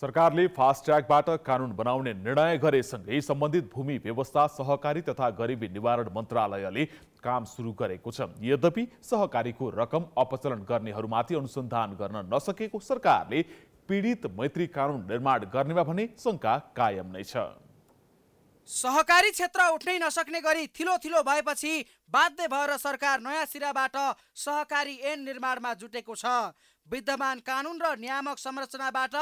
सरकारले फास्ट फास्ट्यागबाट कानून बनाउने निर्णय गरेसँगै सम्बन्धित भूमि व्यवस्था सहकारी तथा गरिबी निवारण मन्त्रालयले काम सुरु गरेको छ यद्यपि सहकारीको रकम अपचलन गर्नेहरूमाथि अनुसन्धान गर्न नसकेको सरकारले पीडित मैत्री कानुन निर्माण गर्नेमा भने शङ्का कायम नै छ सहकारी क्षेत्र उठ्नै नसक्ने गरी थिलो थिलो भएपछि बाध्य भएर सरकार नयाँ सिराबाट सहकारी ऐन निर्माणमा जुटेको छ विद्यमान कानुन र नियामक संरचनाबाट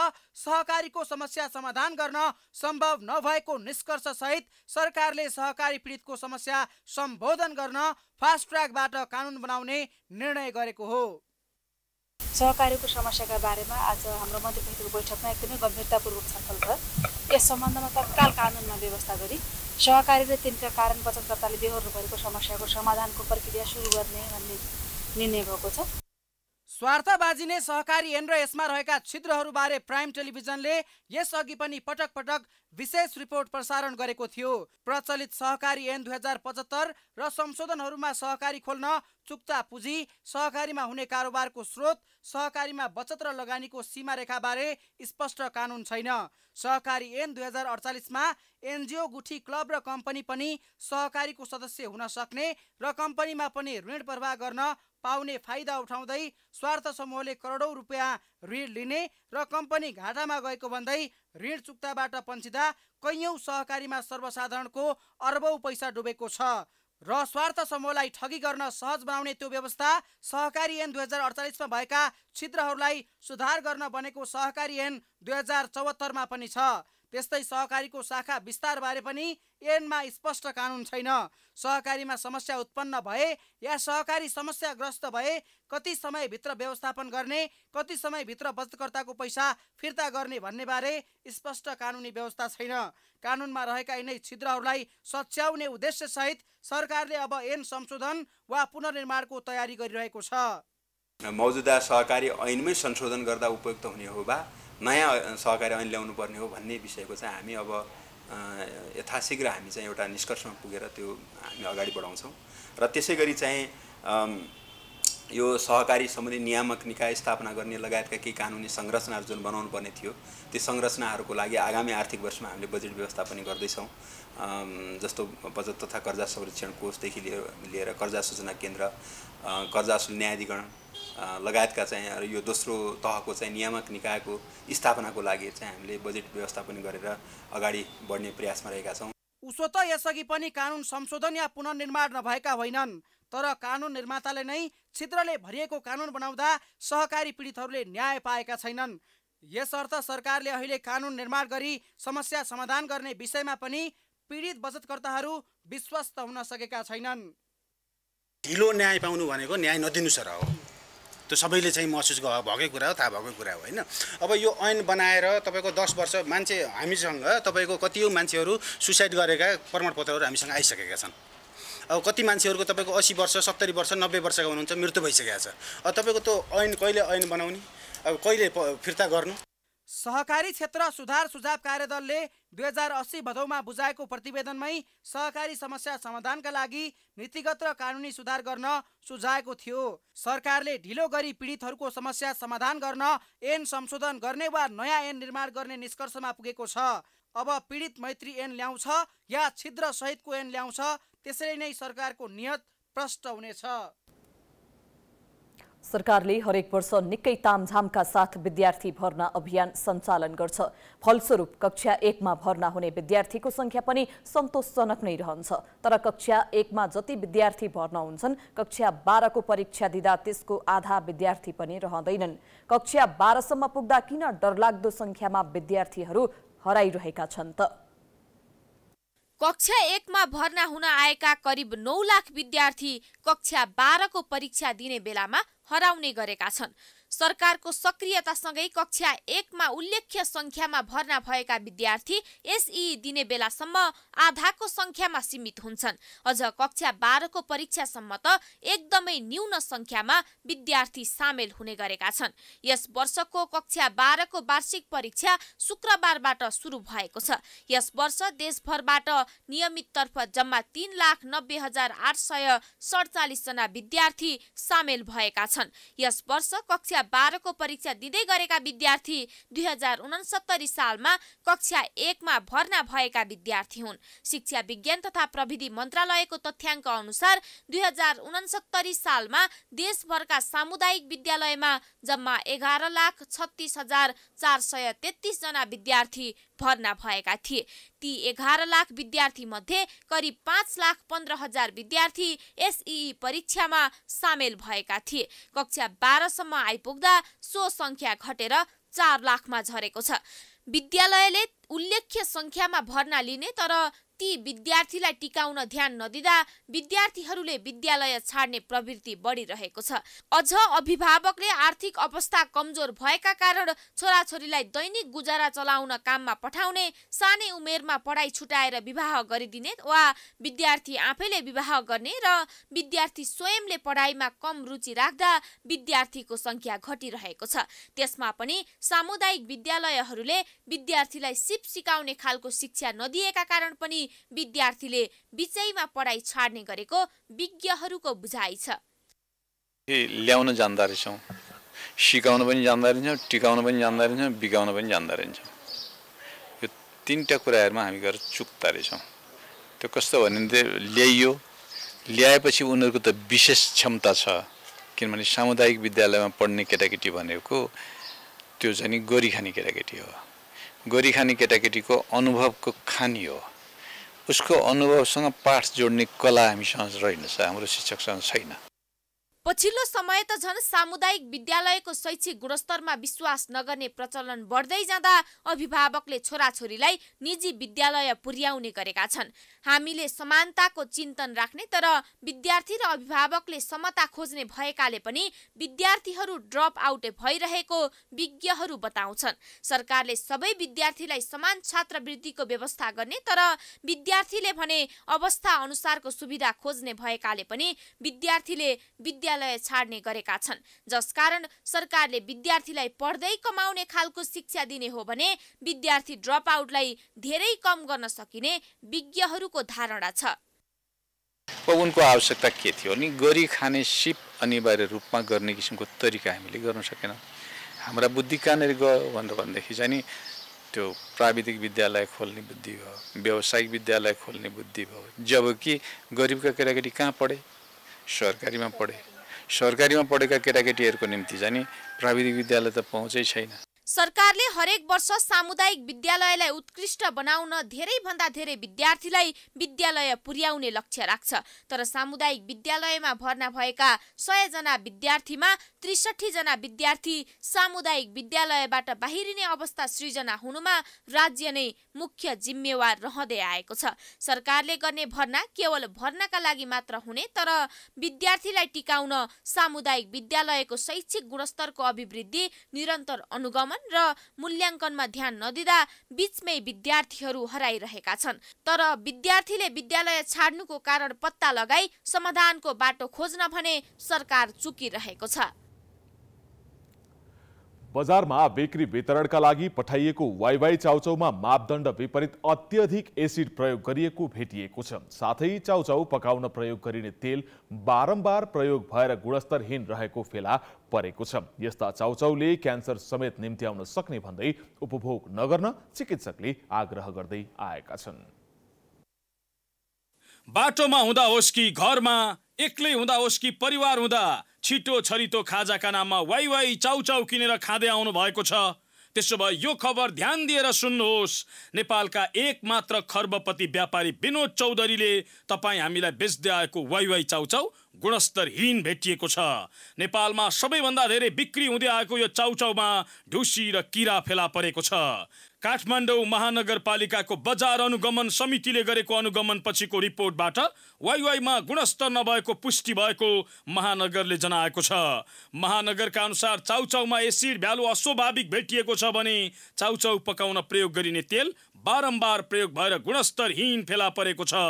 सहकारीको समस्या समाधान गर्न सम्भव नभएको निष्कर्ष सहित सरकारले सहकारी पीडितको समस्या सम्बोधन गर्न फास्ट ट्र्याकबाट कानुन बनाउने निर्णय गरेको हो सहकारीको समस्याका बारेमा आज हाम्रो मन्त्री परिषदको बैठकमा एकदमै गम्भीरतापूर्वक छलफल भयो यस सम्बन्धमा तत्काल कानुनमा व्यवस्था गरी सहकारी र तिनका कारण बचतकर्ताले बेहोर्नु परेको समस्याको समाधानको प्रक्रिया सुरु गर्ने भन्ने निर्णय भएको छ स्वार्थबाजी नै सहकारी एन र यसमा रहेका छिद्रहरूबारे प्राइम टेलिभिजनले यसअघि पनि पटक पटक विशेष रिपोर्ट प्रसारण गरेको थियो प्रचलित सहकारी एन दुई हजार पचहत्तर र संशोधनहरूमा सहकारी खोल्न चुक्ता पुँजी सहकारीमा हुने कारोबारको स्रोत सहकारीमा बचत र लगानीको सीमा रेखाबारे स्पष्ट कानुन छैन सहकारी एन दुई हजार अडचालिसमा एनजिओ गुठी क्लब र कम्पनी पनि सहकारीको सदस्य हुन सक्ने र कम्पनीमा पनि ऋण प्रवाह गर्न पाउने फाइदा उठाउँदै स्वार्थ समूहले करोडौँ रुपियाँ ऋण लिने र कम्पनी घाटामा गएको भन्दै ऋण चुक्ताबाट पन्चिँदा कैयौँ सहकारीमा सर्वसाधारणको अर्बौँ पैसा डुबेको छ र स्वार्थ समूहलाई ठगी गर्न सहज बनाउने त्यो व्यवस्था सहकारी ऐन दुई हजार अडचालिसमा भएका छिद्रहरूलाई सुधार गर्न बनेको सहकारी ऐन दुई हजार चौहत्तरमा पनि छ त्यस्तै सहकारीको शाखा विस्तारबारे पनि एनमा स्पष्ट कानुन छैन सहकारीमा समस्या उत्पन्न भए या सहकारी समस्याग्रस्त भए कति समयभित्र व्यवस्थापन गर्ने कति समयभित्र बचतकर्ताको पैसा फिर्ता गर्ने भन्नेबारे स्पष्ट कानुनी व्यवस्था छैन कानुनमा रहेका यिनै छिद्रहरूलाई सच्याउने उद्देश्यसहित सरकारले अब ऐन संशोधन वा पुनर्निर्माणको तयारी गरिरहेको छ मौजुदा सहकारी ऐनमै संशोधन गर्दा उपयुक्त हुने हो बा नयाँ सहकारी ऐन ल्याउनु पर्ने हो भन्ने विषयको चाहिँ हामी अब यथाशीघ्र हामी चाहिँ एउटा निष्कर्षमा पुगेर त्यो हामी अगाडि बढाउँछौँ र त्यसै गरी चाहिँ यो सहकारी सम्बन्धी नियामक निकाय स्थापना गर्ने लगायतका केही कानुनी संरचनाहरू जुन बनाउनु पर्ने थियो त्यो संरचनाहरूको लागि आगामी आर्थिक वर्षमा हामीले बजेट व्यवस्था पनि गर्दैछौँ जस्तो बचत तथा कर्जा संरक्षण कोषदेखि लिएर लिएर कर्जा सूचना केन्द्र कर्जा न्यायाधिकरण लगायतका चाहिँ यो दोस्रो तहको चाहिँ नियामक निकायको स्थापनाको लागि चाहिँ हामीले बजेट व्यवस्थापन गरेर अगाडि बढ्ने प्रयासमा रहेका छौँ उसो त यसअघि पनि कानुन संशोधन या पुननिर्माण नभएका होइनन् तर कानुन निर्माताले नै छिद्रले भरिएको कानुन बनाउँदा सहकारी पीडितहरूले न्याय पाएका छैनन् यसर्थ सरकारले अहिले कानुन निर्माण गरी समस्या समाधान गर्ने विषयमा पनि पीडित बचतकर्ताहरू विश्वस्त हुन सकेका छैनन् ढिलो न्याय पाउनु भनेको न्याय नदिनु सर हो त्यो सबैले चाहिँ महसुस भएकै कुरा हो थाहा भएकै कुरा हो होइन अब यो ऐन बनाएर तपाईँको दस वर्ष मान्छे हामीसँग तपाईँको कति मान्छेहरू सुसाइड गरेका प्रमाणपत्रहरू हामीसँग आइसकेका छन् अब कति मान्छेहरूको तपाईँको असी वर्ष सत्तरी वर्ष नब्बे वर्षको हुनुहुन्छ मृत्यु भइसकेको छ अब तपाईँको त्यो ऐन कहिले ऐन बनाउने अब कहिले फिर्ता गर्नु सहकारी क्षेत्र सुधार सुझाव कार्यदलले दुई हजार अस्सी भदौमा बुझाएको प्रतिवेदनमै सहकारी समस्या समाधानका लागि नीतिगत र कानुनी सुधार गर्न सुझाएको थियो सरकारले ढिलो गरी पीडितहरूको समस्या समाधान गर्न ऐन संशोधन गर्ने वा नयाँ ऐन निर्माण गर्ने निष्कर्षमा पुगेको छ अब पीडित मैत्री ऐन ल्याउँछ या छिद्र सहितको ऐन ल्याउँछ त्यसरी नै सरकारको नियत प्रष्ट हुनेछ सरकारले हरेक वर्ष निकै तामझामका साथ विद्यार्थी भर्ना अभियान सञ्चालन गर्छ फलस्वरूप कक्षा एकमा भर्ना हुने विद्यार्थीको सङ्ख्या पनि सन्तोषजनक नै रहन्छ तर कक्षा एकमा जति विद्यार्थी भर्ना हुन्छन् कक्षा बाह्रको परीक्षा दिँदा त्यसको आधा विद्यार्थी पनि रहँदैनन् कक्षा बाह्रसम्म पुग्दा किन डरलाग्दो सङ्ख्यामा विद्यार्थीहरू हराइरहेका छन् त कक्षा एकमा भर्ना हुन आएका करिब नौ लाख विद्यार्थी कक्षा बाह्रको परीक्षा दिने बेलामा हराउने गरेका छन् सरकारको सक्रियतासँगै कक्षा एकमा उल्लेख्य सङ्ख्यामा भर्ना भएका विद्यार्थी एसई दिने बेलासम्म आधाको सङ्ख्यामा सीमित हुन्छन् अझ कक्षा बाह्रको परीक्षासम्म त एकदमै न्यून सङ्ख्यामा विद्यार्थी सामेल हुने गरेका छन् यस वर्षको कक्षा बाह्रको वार्षिक परीक्षा शुक्रबारबाट सुरु भएको छ यस वर्ष देशभरबाट नियमिततर्फ जम्मा तीन लाख नब्बे हजार आठ सय सडचालिसजना विद्यार्थी सामेल भएका छन् यस वर्ष कक्षा कक्षा बाह्रको परीक्षा दिँदै गरेका विद्यार्थी दुई हजार उनसत्तरी सालमा कक्षा एकमा भर्ना भएका विद्यार्थी हुन् शिक्षा विज्ञान तथा प्रविधि मन्त्रालयको तथ्याङ्क अनुसार दुई हजार उनसत्तरी सालमा देशभरका सामुदायिक विद्यालयमा जम्मा एघार लाख छत्तिस हजार चार सय तेत्तिसजना विद्यार्थी भर्ना भएका थिए ती एघार लाख विद्यार्थी मध्ये करिब पाँच लाख पन्ध्र हजार विद्यार्थी एसई परीक्षामा सामेल भएका थिए कक्षा बाह्रसम्म आइपुग्दा सो सङ्ख्या घटेर चार लाखमा झरेको छ विद्यालयले उल्लेख्य सङ्ख्यामा भर्ना लिने तर ती विद्यार्थीलाई टिकाउन ध्यान नदिँदा विद्यार्थीहरूले विद्यालय छाड्ने प्रवृत्ति बढिरहेको छ अझ अभिभावकले आर्थिक अवस्था कमजोर भएका कारण छोराछोरीलाई दैनिक गुजारा चलाउन काममा पठाउने सानै उमेरमा पढाइ छुटाएर विवाह गरिदिने वा विद्यार्थी आफैले विवाह गर्ने र विद्यार्थी स्वयंले पढाइमा कम रुचि राख्दा विद्यार्थीको सङ्ख्या घटिरहेको छ त्यसमा पनि सामुदायिक विद्यालयहरूले विद्यार्थीलाई सिप सिकाउने खालको शिक्षा नदिएका कारण पनि विद्यार्थीले बिचैमा पढाइ छाड्ने गरेको विज्ञहरूको बुझाइ छ ल्याउन जान्दा रहेछौँ सिकाउन पनि जान्दा रहेछौँ टिकाउन पनि जान्दा रहेछौँ बिगाउन पनि जान्दो रहेछौँ यो तिनवटा कुराहरूमा हामी गएर चुक्दा रहेछौँ त्यो कस्तो भन्यो भने ल्याइयो ल्याएपछि उनीहरूको त विशेष क्षमता छ किनभने सामुदायिक विद्यालयमा पढ्ने केटाकेटी भनेको त्यो चाहिँ नि गोरी खाने केटाकेटी हो गोरी खाने केटाकेटीको अनुभवको खानी हो उसको अनुभवसँग पाठ जोड्ने कला हामीसँग रहेनछ हाम्रो शिक्षकसँग छैन पछिल्लो समय त झन् सामुदायिक विद्यालयको शैक्षिक गुणस्तरमा विश्वास नगर्ने प्रचलन बढ्दै जाँदा अभिभावकले छोराछोरीलाई निजी विद्यालय पुर्याउने गरेका छन् हामीले समानताको चिन्तन राख्ने तर विद्यार्थी र अभिभावकले समता खोज्ने भएकाले पनि विद्यार्थीहरू ड्रप आउट भइरहेको विज्ञहरू बताउँछन् सरकारले सबै विद्यार्थीलाई समान छात्रवृत्तिको व्यवस्था गर्ने तर विद्यार्थीले भने अवस्था अनुसारको सुविधा खोज्ने भएकाले पनि विद्यार्थीले विद्या विद्यालय छाड्ने गरेका छन् जसकारण सरकारले विद्यार्थीलाई पढ्दै कमाउने खालको शिक्षा दिने हो भने विद्यार्थी ड्रप आउटलाई धेरै कम गर्न सकिने विज्ञहरूको धारणा छ उनको आवश्यकता के थियो नि गरी खाने सिप अनिवार्य रूपमा गर्ने किसिमको तरिका हामीले गर्न सकेनौँ हाम्रा बुद्धि कहाँनिर गयो भनेर भनेदेखि चाहिँ नि त्यो प्राविधिक विद्यालय खोल्ने बुद्धि भयो व्यावसायिक विद्यालय खोल्ने बुद्धि भयो जबकि गरिबका केटाकेटी कहाँ पढे सरकारीमा पढे सरकारीमा पढेका केटाकेटीहरूको निम्ति जाने प्राविधिक विद्यालय त पहुँचै छैन सरकारले हरेक वर्ष सामुदायिक विद्यालयलाई उत्कृष्ट बनाउन धेरैभन्दा धेरै विद्यार्थीलाई विद्यालय पुर्याउने लक्ष्य राख्छ तर सामुदायिक विद्यालयमा भर्ना भएका सयजना विद्यार्थीमा त्रिसठीजना विद्यार्थी सामुदायिक विद्यालयबाट बाहिरिने अवस्था सृजना हुनुमा राज्य नै मुख्य जिम्मेवार रहँदै आएको छ सरकारले गर्ने भर्ना केवल भर्नाका लागि मात्र हुने तर विद्यार्थीलाई टिकाउन सामुदायिक विद्यालयको शैक्षिक गुणस्तरको अभिवृद्धि निरन्तर अनुगमन छन् र मूल्याङ्कनमा ध्यान नदिँदा बीचमै विद्यार्थीहरू हराइरहेका छन् तर विद्यार्थीले विद्यालय छाड्नुको कारण पत्ता लगाई समाधानको बाटो खोज्न भने सरकार चुकिरहेको छ बजारमा बिक्री वितरणका लागि पठाइएको वाइवाई चाउचाउमा मापदण्ड विपरीत अत्यधिक एसिड प्रयोग गरिएको भेटिएको छ साथै चाउचाउ पकाउन प्रयोग गरिने तेल बारम्बार प्रयोग भएर गुणस्तरहीन रहेको फेला परेको छ यस्ता चाउचाउले क्यान्सर समेत निम्त्याउन सक्ने भन्दै उपभोग नगर्न चिकित्सकले आग्रह गर्दै आएका छन् बाटोमा हुँदा होस् कि घरमा एक्लै हुँदा होस् कि परिवार हुँदा छिटो छरितो खाजाका नाममा वाइ वाइ चाउचाउ किनेर खाँदै आउनु भएको छ त्यसो भए यो खबर ध्यान दिएर सुन्नुहोस् नेपालका एकमात्र खर्बपति व्यापारी विनोद चौधरीले तपाईँ हामीलाई बेच्दै आएको वाइ वाइ चाउचाउ गुणस्तरहीन भेटिएको छ नेपालमा सबैभन्दा धेरै बिक्री हुँदै आएको यो चाउचाउमा ढुसी र किरा फेला परेको छ काठमाडौँ महानगरपालिकाको बजार अनुगमन समितिले गरेको अनुगमन पछिको रिपोर्टबाट वाइवाईमा गुणस्तर नभएको पुष्टि भएको महानगरले जनाएको छ महानगरका अनुसार चाउचाउमा एसिड भ्यालु अस्वाभाविक भेटिएको छ भने चाउचाउ पकाउन प्रयोग गरिने तेल बारम्बार प्रयोग भएर गुणस्तरहीन फेला परेको छ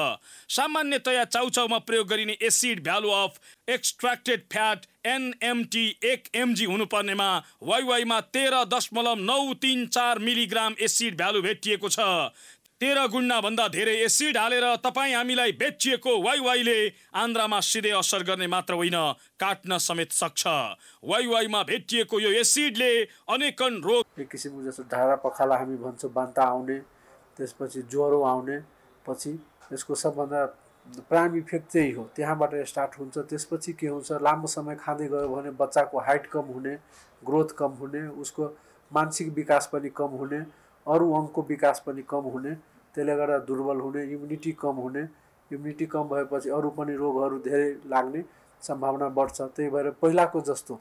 सामान्यतया चाउचाउमा प्रयोग गरिने acid value of extracted fat NMT एक एमजी हुनुपर्नेमा वाइवाईमा तेह्र दशमलव नौ तिन चार मिलिग्राम एसिड भ्यालु भेटिएको छ तेह्र भन्दा धेरै एसिड हालेर तपाईँ हामीलाई बेचिएको वाइवाईले आन्द्रामा सिधै असर गर्ने मात्र होइन काट्न समेत सक्छ वाइवाईमा भेटिएको यो एसिडले अनेकन रोग एक किसिमको जस्तो धारा पखाला हामी भन्छौँ बान्ता आउने त्यसपछि ज्वरो आउने पछि यसको सबभन्दा प्राइम इफेक्ट त्यही हो त्यहाँबाट स्टार्ट हुन्छ त्यसपछि के हुन्छ लामो समय खाँदै गयो भने बच्चाको हाइट कम हुने ग्रोथ कम हुने उसको मानसिक विकास पनि कम हुने अरू अङ्गको विकास पनि कम हुने त्यसले गर्दा दुर्बल हुने इम्युनिटी कम हुने इम्युनिटी कम भएपछि अरू पनि रोगहरू धेरै लाग्ने सम्भावना बढ्छ त्यही भएर पहिलाको जस्तो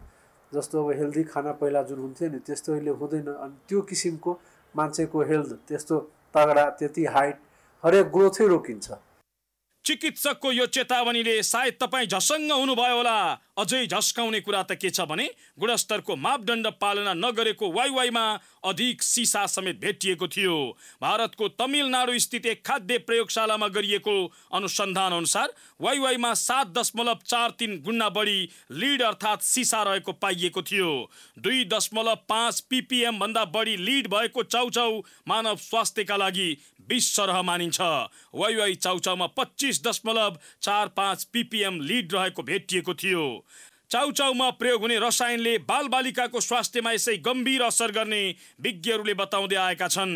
जस्तो अब हेल्दी खाना पहिला जुन हुन्थ्यो नि त्यस्तो अहिले हुँदैन अनि त्यो किसिमको मान्छेको हेल्थ त्यस्तो तगडा त्यति हाइट हरेक ग्रोथै रोकिन्छ चिकित्सकको यो चेतावनीले सायद तपाईँ झसङ्ग हुनुभयो होला अझै झस्काउने कुरा त के छ भने गुणस्तरको मापदण्ड पालना नगरेको वाइवाईमा अधिक सिसा समेत भेटिएको थियो भारतको तमिलनाडु स्थित एक खाद्य प्रयोगशालामा गरिएको अनुसन्धान अनुसार वाइवाईमा सात दशमलव चार तिन गुणा बढी लिड अर्थात् सिसा रहेको पाइएको थियो दुई दशमलव पाँच पिपिएम भन्दा बढी लिड भएको चाउचाउ मानव स्वास्थ्यका लागि विश्व मानिन्छ वाइवाई चाउचाउमा पच्चिस दशमलव चार पाँच पिपिएम लिड रहेको भेटिएको थियो चाउचाउमा प्रयोग हुने रसायनले बालबालिकाको स्वास्थ्यमा यसै गम्भीर असर गर्ने विज्ञहरूले बताउँदै आएका छन्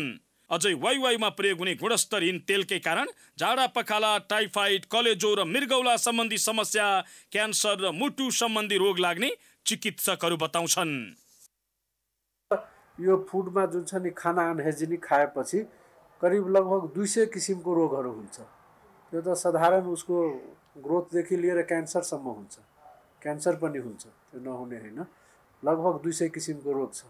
अझै वाइवाईमा प्रयोग हुने गुणस्तरहीन तेलकै कारण झाडा पखाला टाइफाइड कलेजो र मृगौला सम्बन्धी समस्या क्यान्सर र मुटु सम्बन्धी रोग लाग्ने चिकित्सकहरू बताउँछन् यो फुडमा जुन छ नि खाना अनहाइजेनिक खाएपछि करिब लगभग दुई सय किसिमको रोगहरू हुन्छ त्यो त साधारण उसको ग्रोथदेखि लिएर क्यान्सरसम्म हुन्छ क्यान्सर पनि हुन्छ त्यो नहुने होइन लगभग दुई सय किसिमको रोग छ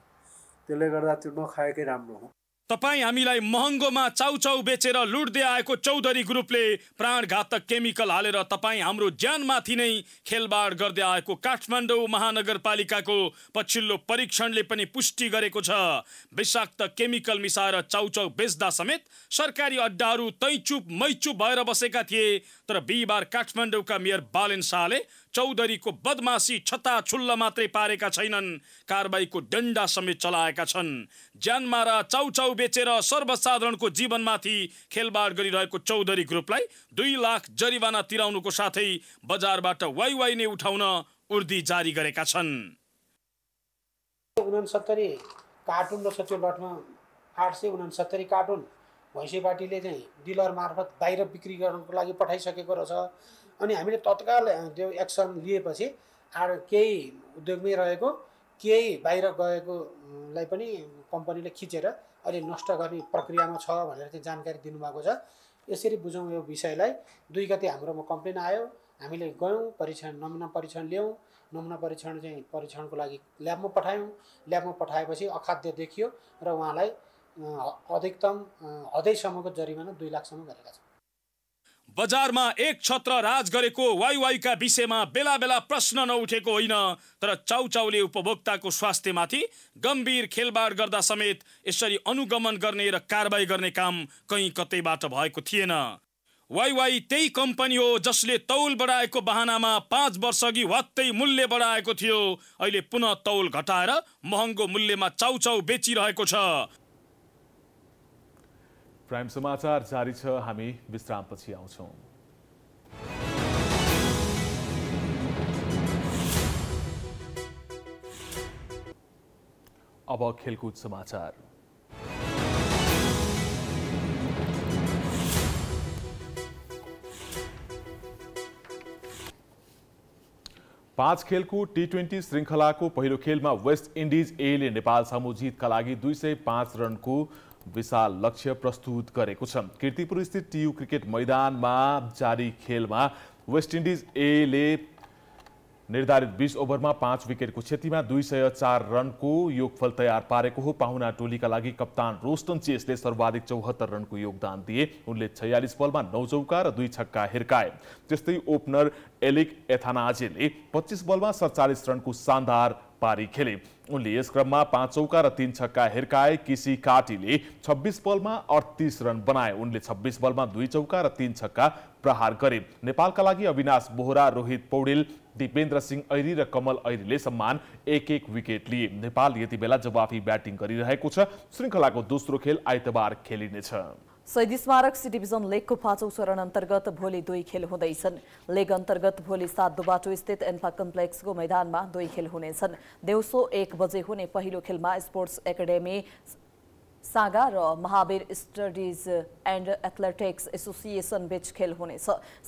त्यसले गर्दा त्यो नखाएकै राम्रो हो तपाईँ हामीलाई महँगोमा चाउचाउ बेचेर लुट्दै आएको चौधरी ग्रुपले प्राणघातक केमिकल हालेर तपाईँ हाम्रो ज्यानमाथि नै खेलबाड गर्दै आएको काठमाडौँ महानगरपालिकाको पछिल्लो परीक्षणले पनि पुष्टि गरेको छ विषाक्त केमिकल मिसाएर चाउचाउ बेच्दा समेत सरकारी अड्डाहरू तैचुप मैचुप भएर बसेका थिए तर बिहिबार काठमाडौँका मेयर बालेन शाहले चौधरीको बदमासी छताछुल्ल मात्रै पारेका छैनन् कारबाहीको डन्डा समेत चलाएका छन् र चाउचाउ बेचेर सर्वसाधारणको जीवनमाथि खेलबाड गरिरहेको चौधरी ग्रुपलाई दुई लाख जरिवाना तिराउनुको साथै बजारबाट वाइ नै उठाउन उर्दी जारी गरेका छन् उनासत्तरी कार्टुन रहेछ त्यो लटमा आठ सय उनासत्तरी कार्टुन भैँसे पार्टीले चाहिँ डिलर मार्फत बाहिर बिक्री गर्नको लागि पठाइसकेको रहेछ अनि हामीले तत्काल त्यो एक्सन लिएपछि आएर केही उद्योगमै रहेको केही बाहिर गएकोलाई पनि कम्पनीले खिचेर अहिले नष्ट गर्ने प्रक्रियामा छ भनेर चाहिँ जानकारी दिनुभएको छ यसरी बुझौँ यो विषयलाई दुई गते हाम्रोमा कम्प्लेन आयो हामीले गयौँ परीक्षण नमुना परीक्षण ल्यायौँ नमुना परीक्षण चाहिँ परीक्षणको लागि ल्याबमा पठायौँ ल्याबमा पठाएपछि अखाद्य देखियो र उहाँलाई अधिकतम हदैसम्मको जरिमाना दुई लाखसम्म गरेका छन् बजारमा एक छत्र राज गरेको वाइवाईका विषयमा बेला बेला प्रश्न नउठेको होइन तर चाउचाउले उपभोक्ताको स्वास्थ्यमाथि गम्भीर खेलबाड गर्दा समेत यसरी अनुगमन गर्ने र कारवाही गर्ने काम कहीँ कतैबाट भएको थिएन वाइवाई त्यही कम्पनी हो जसले तौल बढाएको बहानामा पाँच वर्षअघि वात्तै मूल्य बढाएको थियो अहिले पुनः तौल घटाएर महँगो मूल्यमा चाउचाउ बेचिरहेको छ प्राइम समाचार जारी छ हामी विश्रामपछि आउँछौँ अब खेलकुद समाचार पाँच खेलको टी ट्वेन्टी श्रृङ्खलाको पहिलो खेलमा वेस्ट इन्डिज एले नेपाल सामु जितका लागि दुई सय पाँच रनको विशाल लक्ष्य प्रस्तुत गरेको छ किर्तिपुर स्थित टियु क्रिकेट मैदानमा जारी खेलमा वेस्ट इन्डिज एले निर्धारित बिस ओभरमा पाँच विकेटको क्षतिमा दुई सय चार रनको योगफल तयार पारेको हो पाहुना टोलीका लागि कप्तान रोस्टन चेसले सर्वाधिक चौहत्तर रनको योगदान दिए उनले छयालिस बलमा नौ चौका र दुई छक्का हिर्काए त्यस्तै ओपनर एलिक एथानाजेले पच्चिस बलमा सत्तालिस रनको शानदार पारी खेले उनले यस क्रममा पाँच चौका र तीन छक्का हिर्काए किसी काटीले छब्बिस बलमा अडतिस रन बनाए उनले छब्बिस बलमा दुई चौका र तीन छक्का प्रहार गरे नेपालका लागि अविनाश बोहरा रोहित पौडेल दिपेन्द्र सिंह ऐरी र कमल ऐरीले सम्मान एक एक विकेट लिए नेपाल यति बेला जवाफी ब्याटिङ गरिरहेको छ श्रृङ्खलाको दोस्रो खेल आइतबार खेलिनेछ शहीद स्मारक सी डिभिजन लेकको पाँचौ चरण अन्तर्गत भोलि दुई खेल हुँदैछन् लेग अन्तर्गत भोलि सात दुबाटो स्थित एन्फा कम्प्लेक्सको मैदानमा दुई खेल हुनेछन् दिउँसो एक बजे हुने पहिलो खेलमा स्पोर्ट्स एकाडेमी सागा र Mahavir studies and athletics association बीच खेल हुनेछ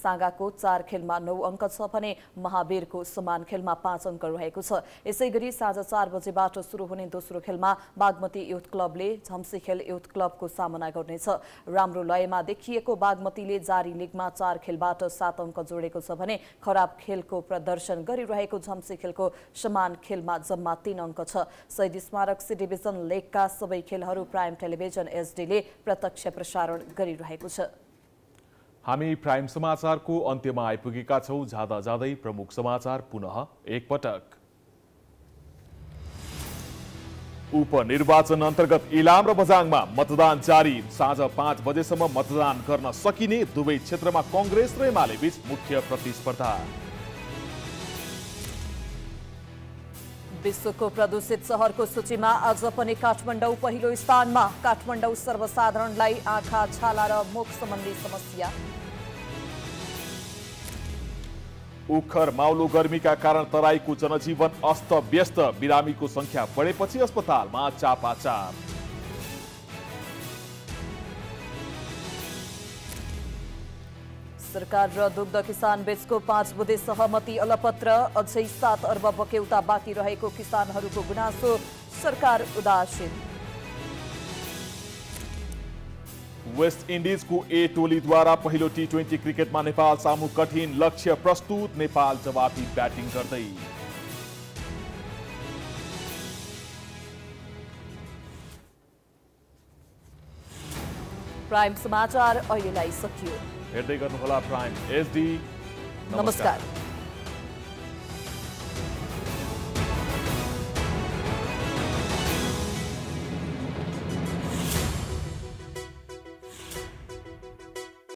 सागाको चार खेलमा नौ अङ्क छ भने महावीरको समान खेलमा पाँच अङ्क रहेको छ यसै गरी साँझ चार बजेबाट सुरु हुने दोस्रो खेलमा बागमती युथ क्लबले झम्सी खेल युथ क्लबको सामना गर्नेछ राम्रो लयमा देखिएको बागमतीले जारी लिगमा चार खेलबाट सात अङ्क जोडेको छ भने खराब खेलको प्रदर्शन गरिरहेको झम्सी खेलको समान खेलमा जम्मा तीन अङ्क छ शहीद स्मारक सी डिभिजन लेगका सबै खेलहरू प्राय प्राइम टेलिभिजन एसडीले प्रत्यक्ष प्रसारण गरिरहेको छ हामी प्राइम समाचारको अन्त्यमा आइपुगेका छौँ जाँदा जाँदै प्रमुख समाचार पुनः एकपटक उपनिर्वाचन अन्तर्गत इलाम र बजाङमा मतदान जारी साँझ पाँच बजेसम्म मतदान गर्न सकिने दुवै क्षेत्रमा कङ्ग्रेस र एमाले बीच मुख्य प्रतिस्पर्धा विश्वको प्रदूषित सहरको सूचीमा आज पनि काठमाडौँ पहिलो स्थानमा काठमाडौँ सर्वसाधारणलाई आँखा छाला र मुख सम्बन्धी समस्या उखर माउलो गर्मीका कारण तराईको जनजीवन अस्त व्यस्त बिरामीको संख्या बढेपछि अस्पतालमा चापाचाप सरकार र दुग्ध किसान बीच को पांच बुधे सहमति अलपत्र अज सात अर्ब बकेउता बाकी रहेको किसानहरूको गुनासो सरकार उदासीन वेस्ट इंडीज को ए टोली द्वारा पहिलो टी ट्वेन्टी क्रिकेटमा नेपाल सामु कठिन लक्ष्य प्रस्तुत नेपाल जवाबी बैटिंग करते प्राइम समाचार अहिलेलाई सकियो हृदय गर्नुहोला प्राइम एसडी नमस्कार, नमस्कार।